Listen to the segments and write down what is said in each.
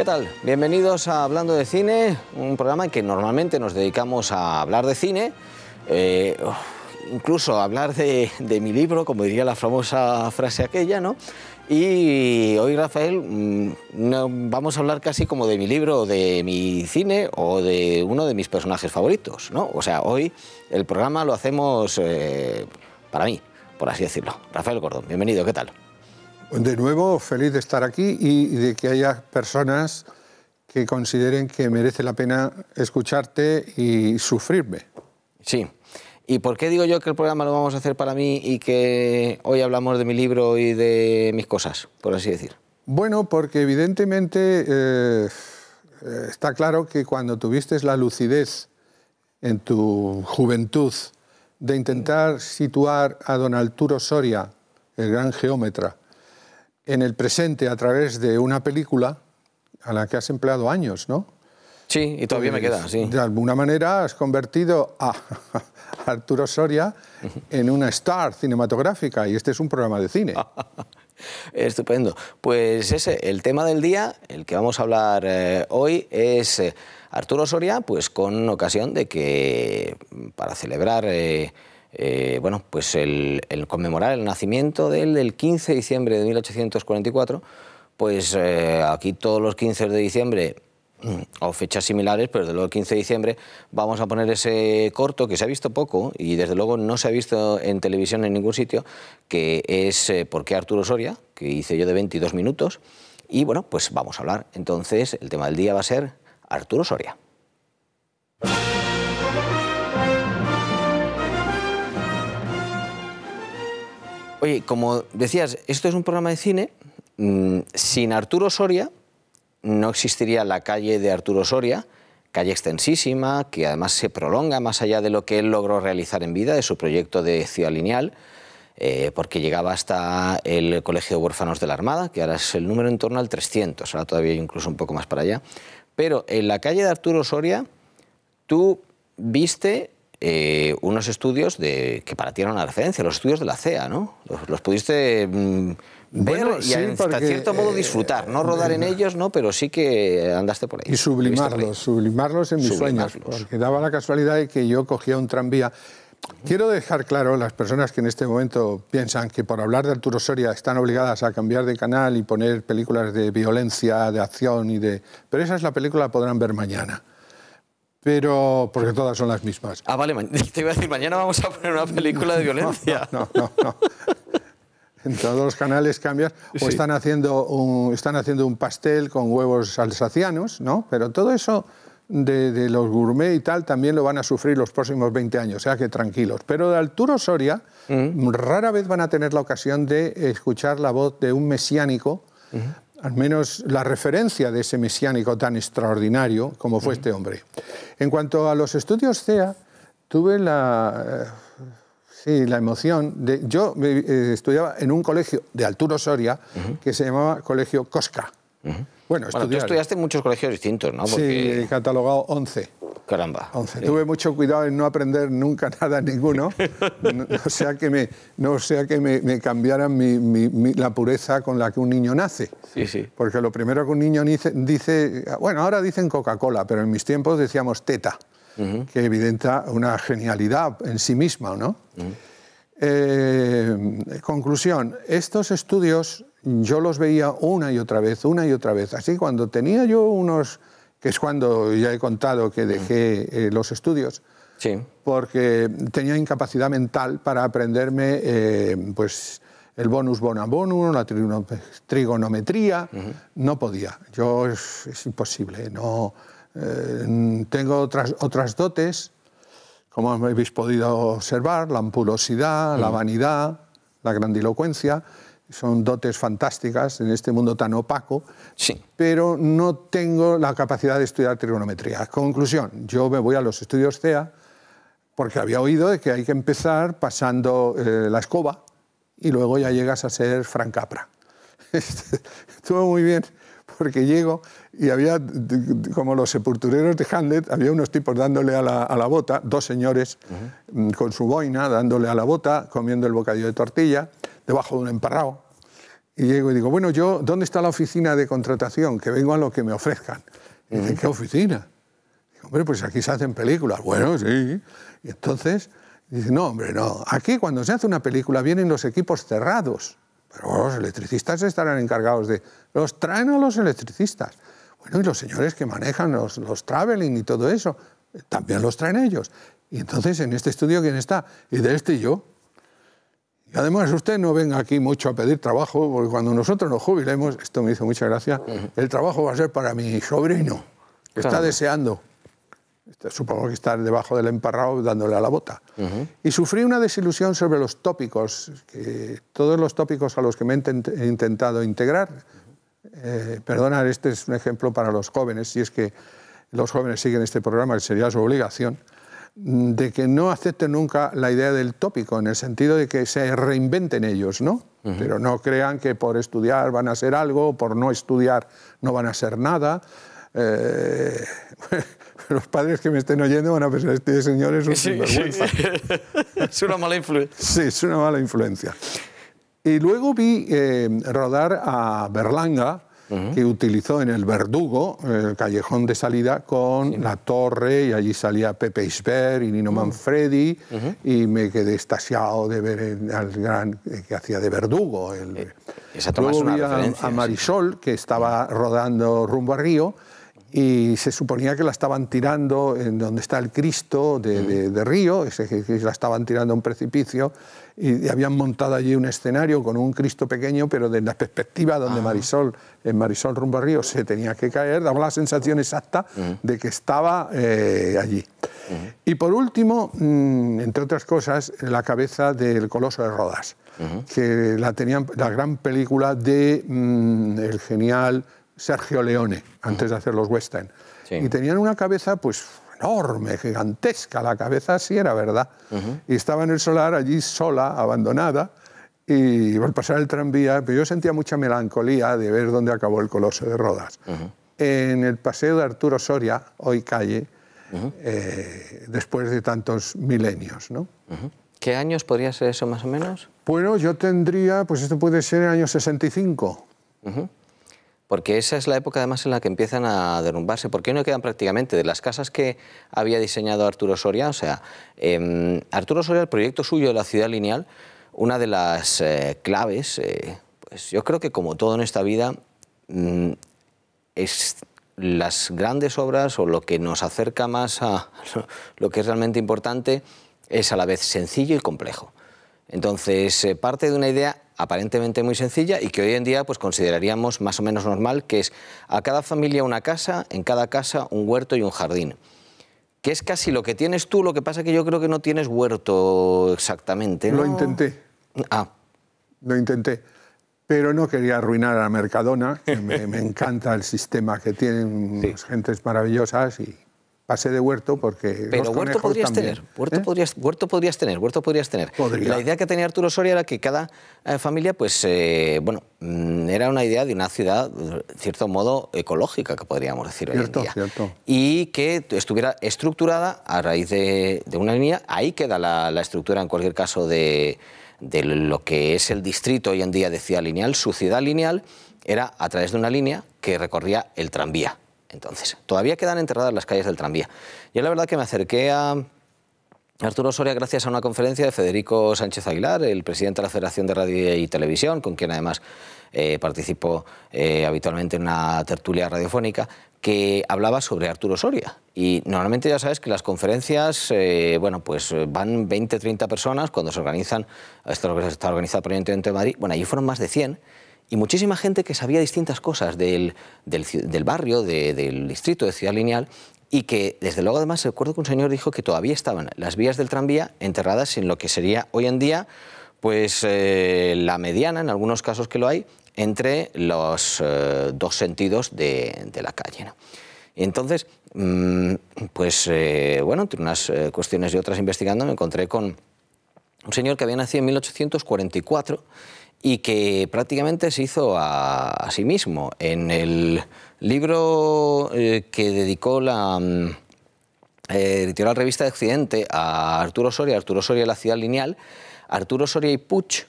¿Qué tal? Bienvenidos a Hablando de Cine, un programa en que normalmente nos dedicamos a hablar de cine, eh, incluso a hablar de, mi libro, como diría la famosa frase aquella, ¿no? Y hoy, Rafael, mm, vamos a hablar casi como de mi libro, de mi cine o de uno de mis personajes favoritos, ¿no? O sea, hoy el programa lo hacemos eh, para mí, por así decirlo. Rafael Gordón, bienvenido, ¿qué tal? De nuevo, feliz de estar aquí y de que haya personas que consideren que merece la pena escucharte y sufrirme. Sí. ¿Y por qué digo yo que el programa lo vamos a hacer para mí y que hoy hablamos de mi libro y de mis cosas, por así decir? Bueno, porque evidentemente eh, está claro que cuando tuviste la lucidez en tu juventud de intentar situar a don Arturo Soria, el gran geómetra, en el presente a través de una película a la que has empleado años, ¿no? Sí, y todavía me pues, queda, sí. De alguna manera has convertido a Arturo Soria en una star cinematográfica y este es un programa de cine. Estupendo. Pues ese, el tema del día, el que vamos a hablar eh, hoy, es eh, Arturo Soria, pues con ocasión de que para celebrar... Eh, eh, bueno, pues el, conmemorar el nacimiento del 15 de diciembre de 1844, pues eh, aquí todos los 15 de diciembre mm, o fechas similares, pero desde luego el 15 de diciembre vamos a poner ese corto que se ha visto poco y desde luego no se ha visto en televisión en ningún sitio, que es porque eh, ¿Por qué Arturo Soria?, que hice yo de 22 minutos. Y bueno, pues vamos a hablar. Entonces, el tema del día va a ser Arturo Soria. Oye, como decías, esto es un programa de cine. Mm, sin Arturo Soria no existiría la calle de Arturo Soria, calle extensísima, que además se prolonga más allá de lo que él logró realizar en vida, de su proyecto de Ciudad Lineal, eh, porque llegaba hasta el Colegio de Huérfanos de la Armada, que ahora es el número en torno al 300, ahora todavía incluso un poco más para allá. Pero en la calle de Arturo Soria, tú viste eh, unos estudios de, que para ti eran una referencia, los estudios de la CEA, ¿no? Los, pudiste mm, ver y en cierto modo eh, disfrutar, no rodar en eh, ellos, ¿no? Pero sí que andaste por ahí. Y sublimarlos, sublimarlos en mis sueños, porque daba la casualidad de que yo cogía un tranvía. Quiero dejar claro las personas que en este momento piensan que por hablar de Arturo Soria están obligadas a cambiar de canal y poner películas de violencia, de acción y de... Pero esa es la película que podrán ver mañana pero porque todas son las mismas. Ah, vale, te iba a decir, mañana vamos a poner una película de violencia. No, no, no. en todos los canales cambias, o están, haciendo un, están haciendo un pastel con huevos alsacianos, ¿no? Pero todo eso de, los gourmet y tal también lo van a sufrir los próximos 20 años, o sea que tranquilos. Pero de Arturo Soria mm. rara vez van a tener la ocasión de escuchar la voz de un mesiánico al menos la referencia de ese mesiánico tan extraordinario como fue este hombre. En cuanto a los estudios CEA, tuve la, eh, sí, la emoción de... Yo eh, estudiaba en un colegio de altura Soria que se llamaba Colegio Cosca. Bueno, tú estudiaste en muchos colegios distintos, ¿no? Sí, catalogado 11. Caramba. Tuve mucho cuidado en no aprender nunca nada ninguno, no, sea que me, no sea que me, cambiaran la pureza con la que un niño nace. Sí, sí. Porque lo primero que un niño dice, dice bueno, ahora dicen Coca-Cola, pero en mis tiempos decíamos teta, que evidenta una genialidad en sí misma, ¿no? Eh, conclusión, estos estudios yo los veía una y otra vez, una y otra vez. Así cuando tenía yo unos que es cuando ya he contado que dejé eh, los estudios, sí. porque tenía incapacidad mental para aprenderme eh, pues, el bonus bona bonus, la trigonometría, no podía. Yo es, imposible, no... Eh, tengo otras, otras dotes, como habéis podido observar, la ampulosidad, la vanidad, la grandilocuencia, son dotes fantásticas en este mundo tan opaco, sí. pero no tengo la capacidad de estudiar trigonometría. Conclusión, yo me voy a los estudios CEA porque había oído de que hay que empezar pasando eh, la escoba y luego ya llegas a ser francapra Capra. Este, estuvo muy bien porque llego y había, como los sepultureros de Hamlet, había unos tipos dándole a la, bota, dos señores mm, con su boina dándole a la bota, comiendo el bocadillo de tortilla debajo de un emparrado. Y llego y digo, bueno, yo, ¿dónde está la oficina de contratación? Que vengo a lo que me ofrezcan. Y dice, ¿qué oficina? hombre, pues aquí se hacen películas. Bueno, sí. Y entonces dice, no, hombre, no. Aquí cuando se hace una película vienen los equipos cerrados. Pero los electricistas estarán encargados de... Los traen a los electricistas. Bueno, y los señores que manejan los, los traveling y todo eso, eh, también los traen ellos. Y entonces en este estudio, ¿quién está? Y de este yo. Y además usted no venga aquí mucho a pedir trabajo, porque cuando nosotros nos jubilemos, esto me hizo mucha gracia, el trabajo va a ser para mi sobrino, que está deseando. Este, supongo que está debajo del emparrado dándole a la bota. Y sufrí una desilusión sobre los tópicos, que todos los tópicos a los que me he intentado integrar. Eh, perdona, este es un ejemplo para los jóvenes, si es que los jóvenes siguen este programa, que sería su obligación de que no acepten nunca la idea del tópico, en el sentido de que se reinventen ellos, ¿no? Pero no crean que por estudiar van a ser algo, por no estudiar no van a ser nada. Eh, los padres que me estén oyendo van a pensar, este señor es un sinvergüenza. Sí, es una mala influencia. Sí, es una mala influencia. Y luego vi eh, rodar a Berlanga, que utilizó en El Verdugo, eh, el callejón de salida, con La Torre, y allí salía Pepe Isbert y Nino mm. Manfredi, y me quedé estasiado de ver al gran eh, que hacía de Verdugo. El, eh, Luego vi a, Marisol, que estaba rodando rumbo a Río, y se suponía que la estaban tirando en donde está el Cristo de, de, de Río, que la estaban tirando a un precipicio y habían montado allí un escenario con un Cristo pequeño, pero desde la perspectiva donde ah. Marisol, en eh, Marisol rumbo Río, se tenía que caer, daba la sensación exacta de que estaba eh, allí. Y por último, mm, entre otras cosas, la cabeza del Coloso de Rodas, que la tenían la gran película de mm, el genial Sergio Leone, antes de hacer los western. Y tenían una cabeza, pues enorme, gigantesca, la cabeza sí era verdad. Y estaba en el solar allí sola, abandonada, y al pasar el tranvía, pero yo sentía mucha melancolía de ver dónde acabó el Coloso de Rodas. En el paseo de Arturo Soria, hoy calle, eh, después de tantos milenios. ¿no? ¿Qué años podría ser eso más o menos? Bueno, yo tendría, pues esto puede ser el año 65 porque esa es la época además en la que empiezan a derrumbarse, porque qué no quedan prácticamente de las casas que había diseñado Arturo Soria, o sea, em, Arturo Soria, el proyecto suyo de la ciudad lineal, una de las eh, claves, eh, pues yo creo que como todo en esta vida, mm, es las grandes obras o lo que nos acerca más a lo que es realmente importante es a la vez sencillo y complejo. Entonces, eh, parte de una idea aparentemente muy sencilla y que hoy en día pues consideraríamos más o menos normal, que es a cada familia una casa, en cada casa un huerto y un jardín. Que es casi lo que tienes tú, lo que pasa que yo creo que no tienes huerto exactamente. Lo intenté. Ah. Lo intenté. Pero no quería arruinar a Mercadona, que me, encanta el sistema que tienen, las gentes maravillosas y pasé de huerto porque... Pero huerto podrías, tener, huerto, ¿eh? podrías, huerto podrías tener, huerto podrías tener, La idea que tenía Arturo Soria era que cada eh, familia, pues, eh, bueno, mm, era una idea de una ciudad, de cierto modo, ecológica, que podríamos decir hoy día. Cierto. Y que estuviera estructurada a raíz de, una línea. Ahí queda la, estructura, en cualquier caso, de, de lo que es el distrito hoy en día de Ciudad Lineal. Su ciudad lineal era a través de una línea que recorría el tranvía entonces, todavía quedan enterradas las calles del tranvía. Yo la verdad que me acerqué a, Arturo Soria, gracias a una conferencia de Federico Sánchez Aguilar, el presidente de la Federación de Radio y Televisión, con quien además eh, participo eh, habitualmente en una tertulia radiofónica, que hablaba sobre Arturo Soria. Y normalmente ya sabes que las conferencias, eh, bueno, pues eh, van 20, 30 personas cuando se organizan, esto está organizado por el de Madrid, bueno, allí fueron más de 100, y muchísima gente que sabía distintas cosas del, barrio, del distrito de Ciudad Lineal, y que, desde luego, además, recuerdo que un señor dijo que todavía estaban las vías del tranvía enterradas en lo que sería hoy en día pues eh, la mediana, en algunos casos que lo hay, entre los eh, dos sentidos de, la calle. Entonces, mm, pues eh, bueno, entre unas cuestiones y otras investigando me encontré con un señor que había nacido en 1844 y que prácticamente se hizo a, sí mismo. En el libro eh, que dedicó la mm, editorial eh, Revista de Occidente a Arturo Soria, Arturo Soria La Ciudad Lineal, Arturo Soria y Puch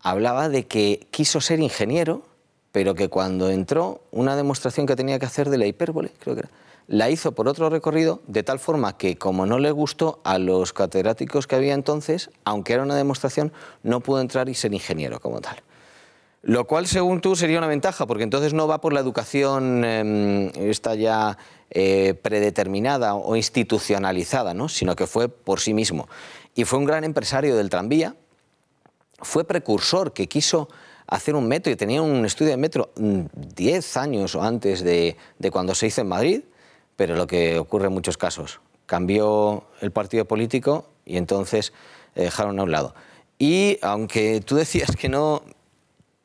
hablaba de que quiso ser ingeniero, pero que cuando entró, una demostración que tenía que hacer de la hipérbole, creo que era, la hizo por otro recorrido, de tal forma que, como no le gustó a los catedráticos que había entonces, aunque era una demostración, no pudo entrar y ser ingeniero como tal. Lo cual, según tú, sería una ventaja, porque entonces no va por la educación em, ya eh, predeterminada o institucionalizada, ¿no? sino que fue por sí mismo. Y fue un gran empresario del tranvía, fue precursor que quiso hacer un metro y tenía un estudio de metro 10 mm, años antes de cuando se hizo en Madrid, pero lo que ocurre en muchos casos. Cambió el partido político y entonces eh, dejaron a un lado. Y aunque tú decías que no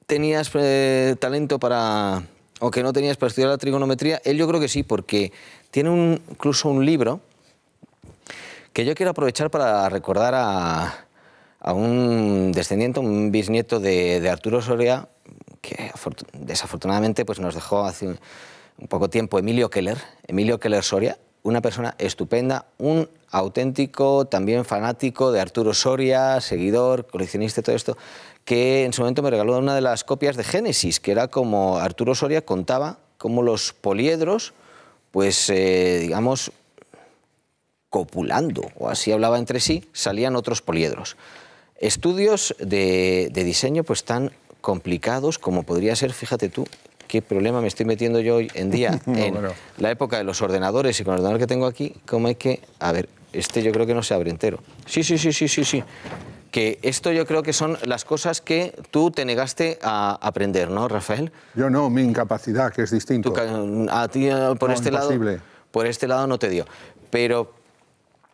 tenías eh, talento para... o que no tenías para estudiar la trigonometría, él yo creo que sí, porque tiene incluso un libro que yo quiero aprovechar para recordar a, un descendiente, un bisnieto de, Arturo Soria, que desafortunadamente pues, nos dejó hace un poco tiempo, Emilio Keller, Emilio Keller Soria, una persona estupenda, un auténtico también fanático de Arturo Soria, seguidor, coleccionista, todo esto, que en su momento me regaló una de las copias de Génesis, que era como Arturo Soria contaba cómo los poliedros, pues eh, digamos, copulando, o así hablaba entre sí, salían otros poliedros. Estudios de, de diseño pues tan complicados como podría ser, fíjate tú, qué problema me estoy metiendo yo hoy en día en la época de los ordenadores y con el ordenador que tengo aquí, cómo hay que, a ver, este yo creo que no se abre entero. Sí, sí, sí, sí, sí, sí. Que esto yo creo que son las cosas que tú te negaste a aprender, ¿no, Rafael? Yo no, mi incapacidad, que es distinto. a ti eh, por este lado por este lado no te dio. Pero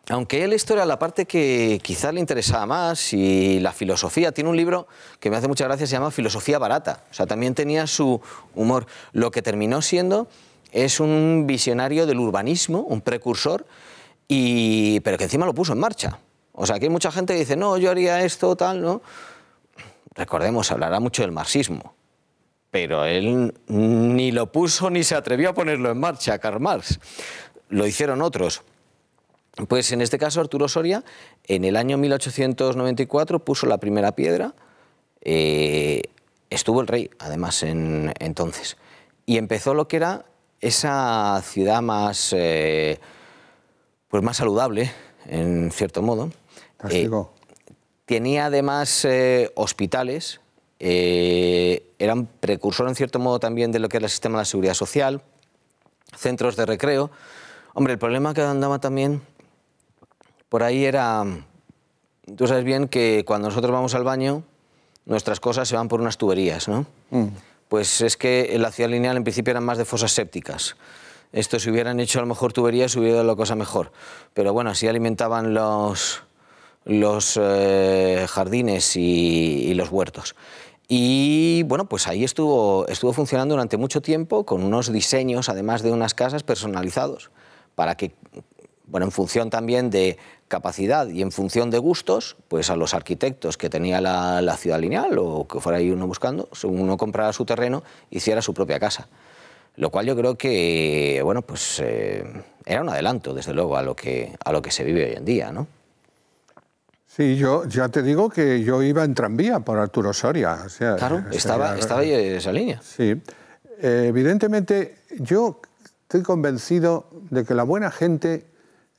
aunque él la historia la parte que quizá le interesaba más y la filosofía, tiene un libro que me hace mucha gracia, se llama Filosofía Barata. O sea, también tenía su humor. Lo que terminó siendo es un visionario del urbanismo, un precursor, y, pero que encima lo puso en marcha. O sea, que hay mucha gente que dice, no, yo haría esto, tal, ¿no? Recordemos, hablará mucho del marxismo, pero él ni lo puso ni se atrevió a ponerlo en marcha, Karl Marx. Lo hicieron otros. Pues en este caso Arturo Soria en el año 1894 puso la primera piedra, eh, estuvo el rey además en, entonces, y empezó lo que era esa ciudad más, eh, pues más saludable, en cierto modo. Eh, tenía además hospitales, eran precursor en cierto modo también de lo que era el sistema de la seguridad social, centros de recreo. Hombre, el problema que andaba también por ahí era... Tú sabes bien que cuando nosotros vamos al baño, nuestras cosas se van por unas tuberías, ¿no? Mm. Pues es que en la ciudad lineal en principio eran más de fosas sépticas. Esto si hubieran hecho a lo mejor tuberías hubiera sido la cosa mejor. Pero bueno, así alimentaban los, los eh, jardines y, y los huertos. Y bueno, pues ahí estuvo, estuvo funcionando durante mucho tiempo con unos diseños, además de unas casas personalizados, para que bueno, en función también de capacidad y en función de gustos, pues a los arquitectos que tenía la, ciudad lineal o que fuera ahí uno buscando, uno comprara su terreno, hiciera su propia casa. Lo cual yo creo que, bueno, pues eh, era un adelanto, desde luego, a lo, que, a lo que se vive hoy en día, ¿no? Sí, yo ya te digo que yo iba en tranvía por Arturo Soria. claro, estaba, estaba ahí esa línea. Sí. Eh, evidentemente, yo estoy convencido de que la buena gente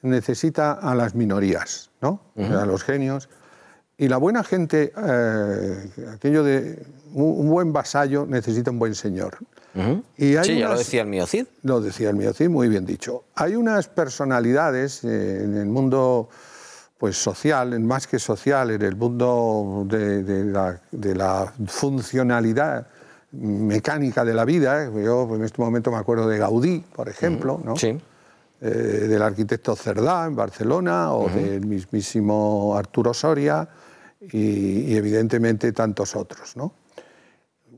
necesita a las minorías, ¿no? a los genios. Y la buena gente, eh, aquello de un, buen vasallo necesita un buen señor. y sí, ya lo decía el miocid. Lo decía el miocid, muy bien dicho. Hay unas personalidades eh, en el mundo pues social, más que social, en el mundo de, la, funcionalidad mecánica de la vida. Eh, yo en este momento me acuerdo de Gaudí, por ejemplo, Sí eh, del arquitecto Cerdá en Barcelona o del mismísimo Arturo Soria y, evidentemente tantos otros. ¿no?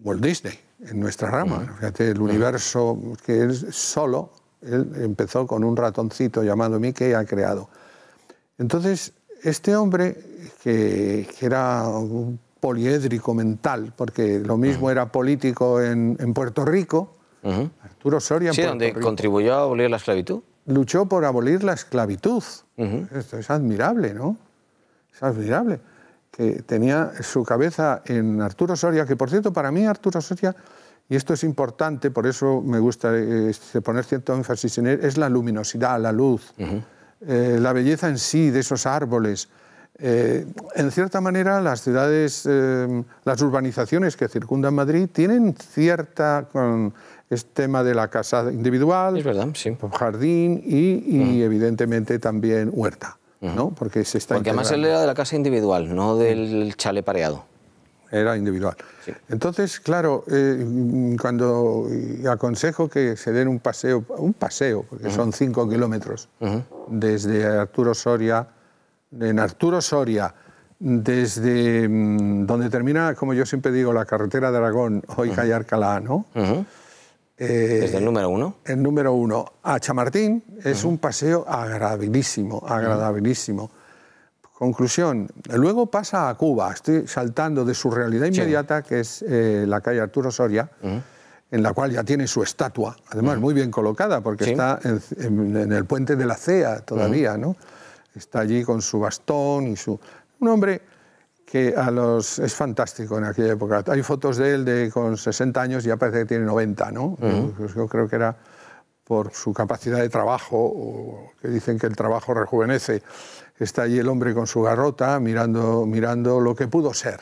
Walt Disney, en nuestra rama. Fíjate, el universo que él solo, él empezó con un ratoncito llamado Mickey y ha creado. Entonces, este hombre, que, era un poliédrico mental, porque lo mismo era político en, Puerto Rico, Arturo Soria. En sí, donde contribuyó a abolir la esclavitud luchó por abolir la esclavitud. Esto es admirable, ¿no? Es admirable. Que tenía su cabeza en Arturo Soria, que por cierto, para mí Arturo Soria, y esto es importante, por eso me gusta eh, este, poner cierto énfasis en él, es la luminosidad, la luz, eh, la belleza en sí de esos árboles. Eh, en cierta manera, las ciudades, las urbanizaciones que circundan Madrid tienen cierta... Con, es tema de la casa individual, es verdad, jardín y, evidentemente también huerta, ¿no? Porque se está Porque además él era de la casa individual, no del chale pareado. Era individual. Entonces, claro, eh, cuando aconsejo que se den un paseo, un paseo, porque son cinco kilómetros, desde Arturo Soria, en Arturo Soria, desde mm, donde termina, como yo siempre digo, la carretera de Aragón, hoy calle Arcalá, ¿no? ¿Desde eh, el número uno? El número uno. A Chamartín es un paseo agradabilísimo, agradabilísimo. Conclusión, luego pasa a Cuba, estoy saltando de su realidad inmediata, que es eh, la calle Arturo Soria, en la cual ya tiene su estatua, además muy bien colocada, porque está en, el puente de la CEA todavía, ¿no? Está allí con su bastón y su... Un hombre que a los es fantástico en aquella época. Hay fotos de él de con 60 años y ya parece que tiene 90, ¿no? Pues, yo creo que era por su capacidad de trabajo, que dicen que el trabajo rejuvenece. Está allí el hombre con su garrota mirando, mirando lo que pudo ser.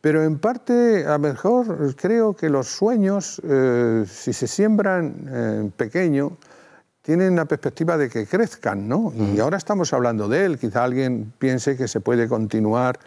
Pero en parte, a mejor, creo que los sueños, eh, si se siembran eh, en pequeño, tienen la perspectiva de que crezcan, ¿no? Y ahora estamos hablando de él, quizá alguien piense que se puede continuar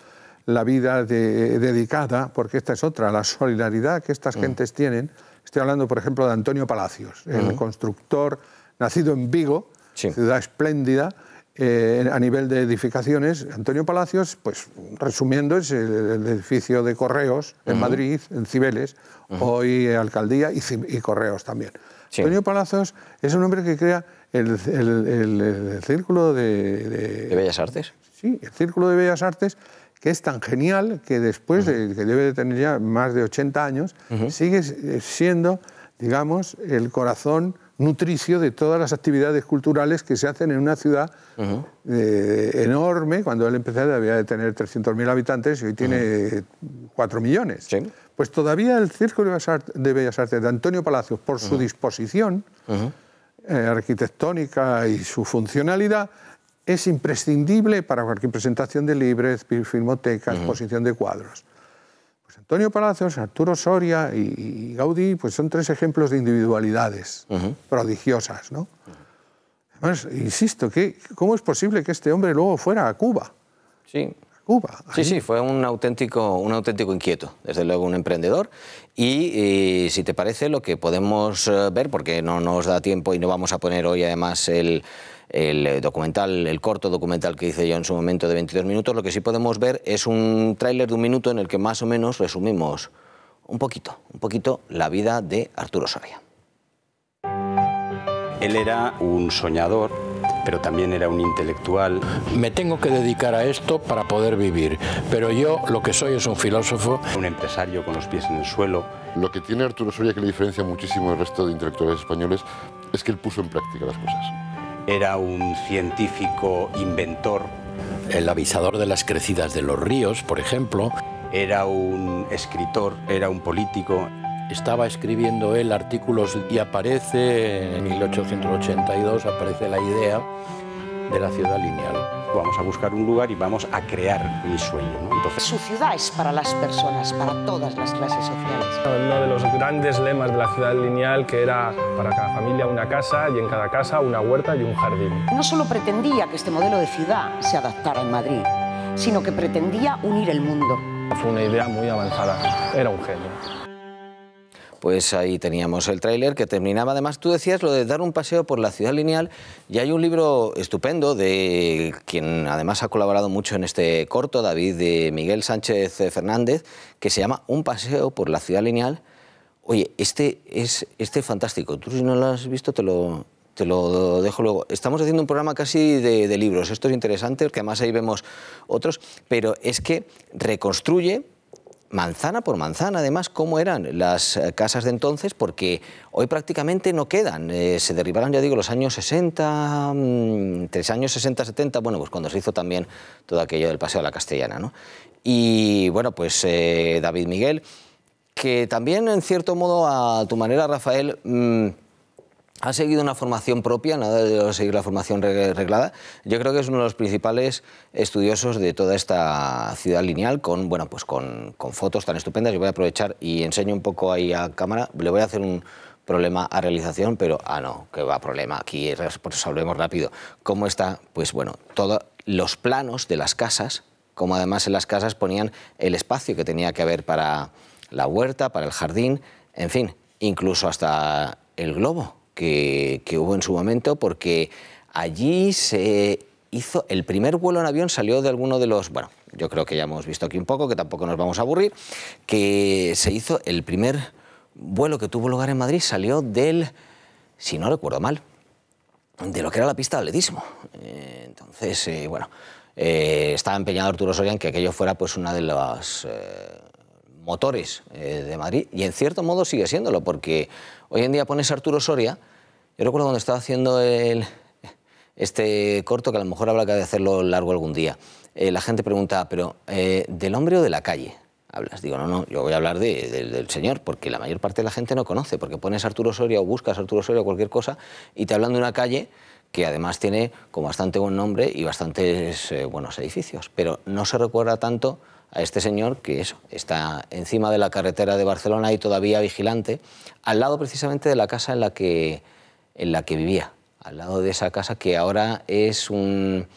la vida dedicada, porque esta es otra, la solidaridad que estas mm. gentes tienen. Estoy hablando, por ejemplo, de Antonio Palacios, el mm. constructor nacido en Vigo, ciudad espléndida, eh, a nivel de edificaciones, Antonio Palacios, pues resumiendo, es el, edificio de Correos en Madrid, en Cibeles, hoy Alcaldía y, Correos también. Antonio Palacios es un hombre que crea el, círculo de, de... Bellas Artes? Sí, el círculo de Bellas Artes que es tan genial que después, de, que debe de tener ya más de 80 años, sigue eh, siendo, digamos, el corazón nutricio de todas las actividades culturales que se hacen en una ciudad eh, enorme. Cuando él empezó debía de tener 300.000 habitantes y hoy tiene 4 millones. Pues todavía el Círculo de Bellas Artes de Antonio Palacios, por su disposición eh, arquitectónica y su funcionalidad, es imprescindible para cualquier presentación de libres, filmotecas, exposición de cuadros. Pues Antonio Palacios, Arturo Soria y, Gaudí pues son tres ejemplos de individualidades prodigiosas. ¿no? Además, insisto, ¿qué, ¿cómo es posible que este hombre luego fuera a Cuba? Sí. Cuba. Sí, sí, fue un auténtico, un auténtico inquieto, desde luego un emprendedor. y, eh, si te parece, lo que podemos eh, ver, porque no nos da tiempo y no vamos a poner hoy además el, el eh, documental, el corto documental que hice yo en su momento de 22 minutos, lo que sí podemos ver es un tráiler de un minuto en el que más o menos resumimos un poquito, un poquito la vida de Arturo Soria. Él era un soñador, pero también era un intelectual. Me tengo que dedicar a esto para poder vivir, pero yo lo que soy es un filósofo. Un empresario con los pies en el suelo. Lo que tiene Arturo Soria que le diferencia muchísimo del resto de intelectuales españoles es que él puso en práctica las cosas era un científico inventor. El avisador de las crecidas de los ríos, por ejemplo. Era un escritor, era un político. Estaba escribiendo él artículos y aparece, en 1882, aparece la idea de la ciudad lineal. Vamos a buscar un lugar y vamos a crear mi sueño. Entonces... Su ciudad es para las personas, para todas las clases sociales grandes lemas de la ciudad lineal, que era para cada familia una casa y en cada casa una huerta y un jardín. No solo pretendía que este modelo de ciudad se adaptara en Madrid, sino que pretendía unir el mundo. Fue una idea muy avanzada, era un genio. Pues ahí teníamos el tráiler que terminaba. Además, tú decías lo de dar un paseo por la ciudad lineal y hay un libro estupendo de quien además ha colaborado mucho en este corto, David de Miguel Sánchez Fernández, que se llama Un paseo por la ciudad lineal Oye, este es este fantástico. Tú si no lo has visto te lo, dejo luego. Estamos haciendo un programa casi de, libros. Esto es interesante, porque además ahí vemos otros, pero es que reconstruye manzana por manzana, además, cómo eran las casas de entonces, porque hoy prácticamente no quedan. Eh, se derribaron, ya digo, los años 60, mm, tres años 60, 70, bueno, pues cuando se hizo también todo aquello del Paseo de la Castellana, ¿no? Y bueno, pues eh, David Miguel que también, en cierto modo, a tu manera, Rafael, mm, ha seguido una formación propia, nada de seguir la formación reglada. Yo creo que es uno de los principales estudiosos de toda esta ciudad lineal, con, bueno, pues con, fotos tan estupendas. Yo voy a aprovechar y enseño un poco ahí a cámara. Le voy a hacer un, problema a realización, pero, ah, no, que va problema, aquí resolvemos rápido. ¿Cómo está? Pues bueno, todos los planos de las casas, como además en las casas ponían el espacio que tenía que haber para, la huerta, para el jardín, en fin, incluso hasta el globo que, hubo en su momento, porque allí se hizo el primer vuelo en avión, salió de alguno de los, bueno, yo creo que ya hemos visto aquí un poco, que tampoco nos vamos a aburrir, que se hizo el primer vuelo que tuvo lugar en Madrid, salió del, si no recuerdo mal, de lo que era la pista de atletismo. Eh, entonces, eh, bueno, eh, estaba empeñado Arturo Soria en que aquello fuera pues una de las motores eh, de Madrid, y en cierto modo sigue siéndolo, porque hoy en día pones Arturo Soria, yo recuerdo cuando estaba haciendo el, este corto, que a lo mejor habrá que hacerlo largo algún día, eh, la gente pregunta, pero eh, ¿del hombre o de la calle? Hablas, digo, no, no, yo voy a hablar del señor, porque la mayor parte de la gente no conoce, porque pones a Arturo Soria o buscas a Arturo Soria o cualquier cosa y te hablan de una calle que además tiene con bastante buen nombre y bastantes buenos edificios, pero no se recuerda tanto a este señor que eso, está encima de la carretera de Barcelona y todavía vigilante, al lado precisamente de la casa en la que, en la que vivía, al lado de esa casa que ahora es un,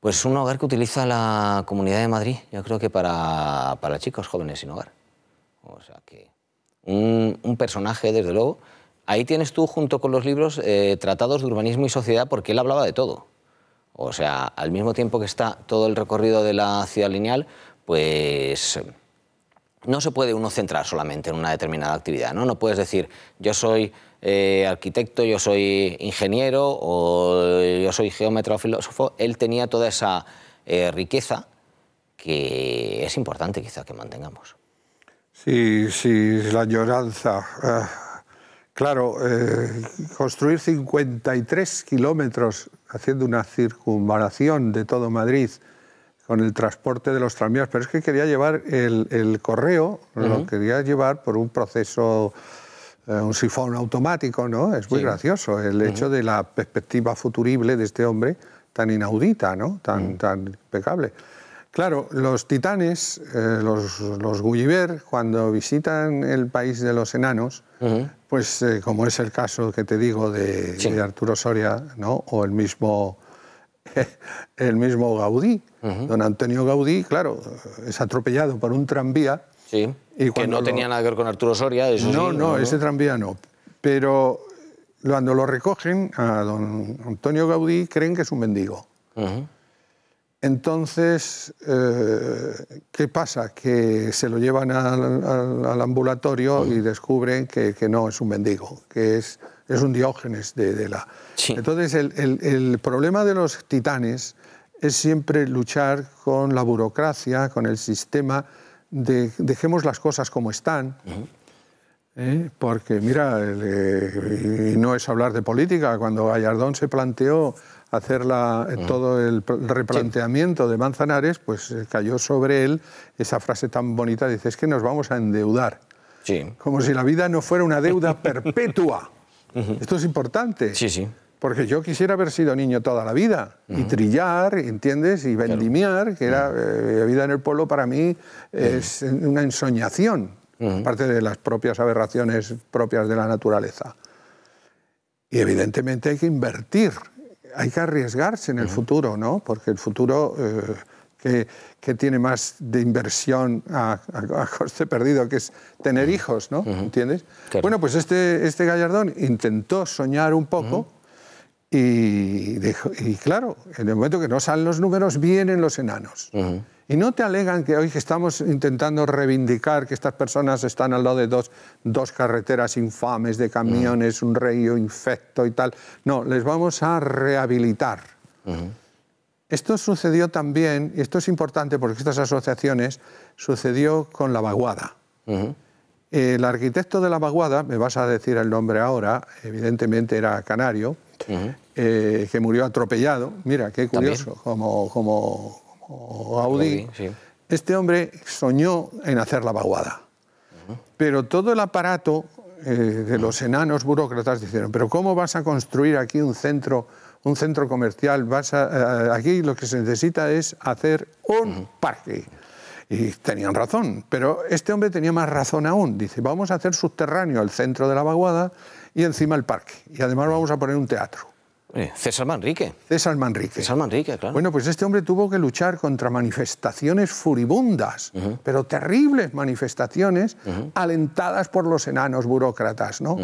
pues un hogar que utiliza la Comunidad de Madrid, yo creo que para, para chicos jóvenes sin hogar. O sea que un, personaje, desde luego. Ahí tienes tú, junto con los libros, eh, tratados de urbanismo y sociedad, porque él hablaba de todo. O sea, al mismo tiempo que está todo el recorrido de la ciudad lineal, pues no se puede uno centrar solamente en una determinada actividad, ¿no? No puedes decir, yo soy eh, arquitecto, yo soy ingeniero o yo soy geómetro o filósofo. Él tenía toda esa eh, riqueza que es importante quizá que mantengamos. Sí, sí, la lloranza. Ah, claro, eh, construir 53 kilómetros haciendo una circunvalación de todo Madrid con el transporte de los tranvías, pero es que quería llevar el, correo, lo quería llevar por un proceso, eh, un sifón automático, ¿no? Es muy gracioso el hecho de la perspectiva futurible de este hombre tan inaudita, ¿no? Tan, tan impecable. Claro, los titanes, eh, los, Gulliver, cuando visitan el país de los enanos, pues eh, como es el caso que te digo de, Arturo Soria, ¿no? o el mismo, el mismo Gaudí, don Antonio Gaudí, claro, es atropellado por un tranvía. Sí, y que no tenía nada que ver con Arturo Soria. no, no, ese tranvía no. Pero cuando lo recogen a don Antonio Gaudí, creen que es un mendigo. Entonces, eh, ¿qué pasa? Que se lo llevan al, ambulatorio y descubren que, no es un mendigo, que es, un diógenes de, la... Entonces, el, problema de los titanes es siempre luchar con la burocracia, con el sistema, de dejemos las cosas como están. ¿eh? Porque, mira, eh, y no es hablar de política, cuando Gallardón se planteó hacer eh, todo el replanteamiento de Manzanares, pues eh, cayó sobre él esa frase tan bonita, dice, es que nos vamos a endeudar. Como si la vida no fuera una deuda perpetua. Esto es importante. Sí, sí. Porque yo quisiera haber sido niño toda la vida y trillar, ¿entiendes? Y vendimiar, que era eh, vida en el pueblo para mí es una ensoñación, aparte de las propias aberraciones propias de la naturaleza. Y evidentemente hay que invertir hay que arriesgarse en el futuro, ¿no? Porque el futuro eh, que, tiene más de inversión a, coste perdido, que es tener hijos, ¿no? ¿Entiendes? Bueno, pues este, este Gallardón intentó soñar un poco. y, y, claro, en el momento que no salen los números, vienen los enanos. Y no te alegan que hoy estamos intentando reivindicar que estas personas están al lado de dos, dos carreteras infames de camiones, un río infecto y tal. No, les vamos a rehabilitar. Esto sucedió también, y esto es importante porque estas asociaciones sucedió con la vaguada. El arquitecto de la vaguada, me vas a decir el nombre ahora, evidentemente era canario, eh, que murió atropellado. Mira, qué curioso, como, como, Audi, este hombre soñó en hacer la vaguada. Pero todo el aparato eh, de los enanos burócratas dijeron, pero ¿cómo vas a construir aquí un centro, un centro comercial? Vas aquí lo que se necesita es hacer un parque. Y tenían razón, pero este hombre tenía más razón aún. Dice, vamos a hacer subterráneo el centro de la vaguada y encima el parque. Y además vamos a poner un teatro. César Manrique. César Manrique. César Manrique, claro. Bueno, pues este hombre tuvo que luchar contra manifestaciones furibundas, pero terribles manifestaciones alentadas por los enanos burócratas, ¿no?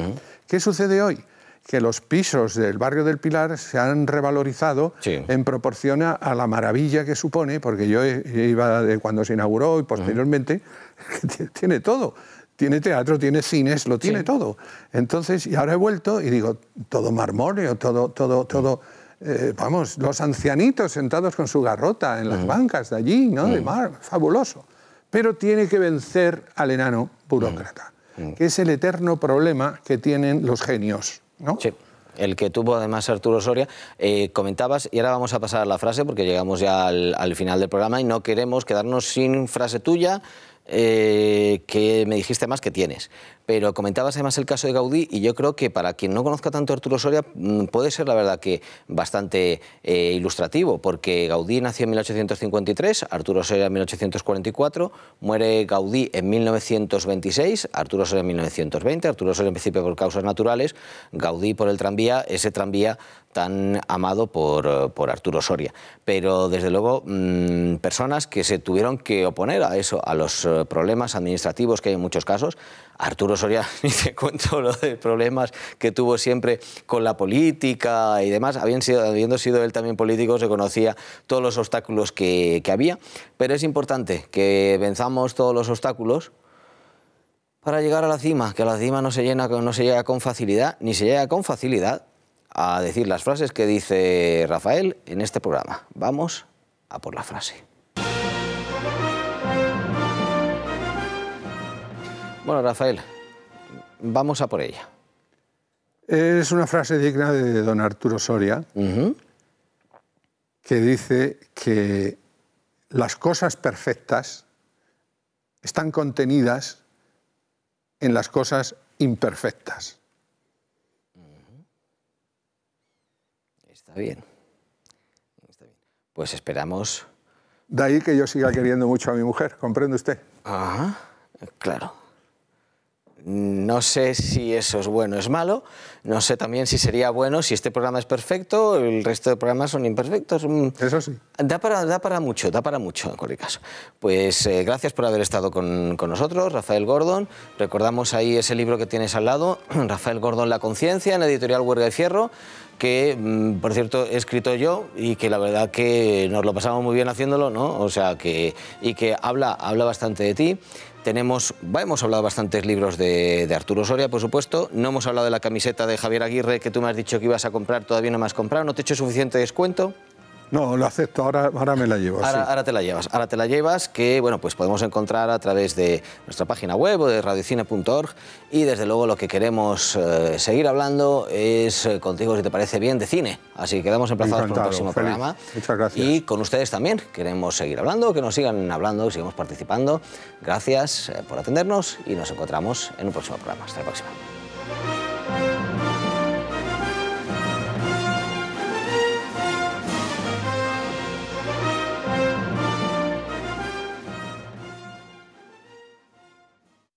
¿Qué sucede hoy? Que los pisos del barrio del Pilar se han revalorizado en proporción a la maravilla que supone, porque yo iba de cuando se inauguró y posteriormente, tiene todo tiene teatro, tiene cines, lo tiene todo. Entonces, y ahora he vuelto y digo, todo marmóreo, todo, todo, todo. Eh, vamos, los ancianitos sentados con su garrota en las bancas de allí, ¿no? De mar, fabuloso. Pero tiene que vencer al enano burócrata, que es el eterno problema que tienen los genios, ¿no? Sí el que tuvo además Arturo Soria, eh, comentabas, y ahora vamos a pasar a la frase porque llegamos ya al, final del programa y no queremos quedarnos sin frase tuya, eh, que me dijiste más que tienes. Pero comentabas además el caso de Gaudí y yo creo que para quien no conozca tanto a Arturo Soria mm, puede ser la verdad que bastante eh, ilustrativo, porque Gaudí nació en 1853, Arturo Soria en 1844, muere Gaudí en 1926, Arturo Soria en 1920, Arturo Soria en principio por causas naturales, Gaudí por el tranvía, ese tranvía tan amado por, Arturo Soria. Pero desde luego mm, personas que se tuvieron que oponer a eso, a los eh, problemas administrativos que hay en muchos casos, Arturo Soria, ni te cuento los problemas que tuvo siempre con la política y demás. Habían sido, habiendo sido él también político, se conocía todos los obstáculos que, había. Pero es importante que venzamos todos los obstáculos para llegar a la cima, que a la cima no se, llena, no se llega con facilidad, ni se llega con facilidad a decir las frases que dice Rafael en este programa. Vamos a por la frase. Bueno, Rafael, vamos a por ella. Es una frase digna de don Arturo Soria, que dice que las cosas perfectas están contenidas en las cosas imperfectas. Está bien. Está bien. Pues esperamos. De ahí que yo siga queriendo mucho a mi mujer, ¿comprende usted? Ajá, claro. No sé si eso es bueno o es malo, no sé también si sería bueno, si este programa es perfecto, el resto de programas son imperfectos. Mm. Eso sí. Da para, da para mucho, da para mucho en cualquier caso. Pues eh, gracias por haber estado con, con, nosotros, Rafael Gordon. Recordamos ahí ese libro que tienes al lado, Rafael Gordon, La conciencia, en editorial Huerga de Fierro que mm, por cierto he escrito yo y que la verdad que nos lo pasamos muy bien haciéndolo, ¿no? O sea, que, y que habla, habla bastante de ti. Tenemos, hemos hablado bastantes libros de, de, Arturo Soria, por supuesto. No hemos hablado de la camiseta de Javier Aguirre que tú me has dicho que ibas a comprar, todavía no me has comprado. ¿No te he hecho suficiente descuento? No, lo acepto, ahora, me la llevo. Ahora, te la llevas, ahora te la llevas que bueno, pues podemos encontrar a través de nuestra página web o de radiocine.org y desde luego lo que queremos eh, seguir hablando es eh, contigo, si te parece bien, de cine. Así que quedamos emplazados por el próximo programa. Muchas gracias. Y con ustedes también queremos seguir hablando, que nos sigan hablando, que sigamos participando. Gracias eh, por atendernos y nos encontramos en un próximo programa. Hasta la próxima.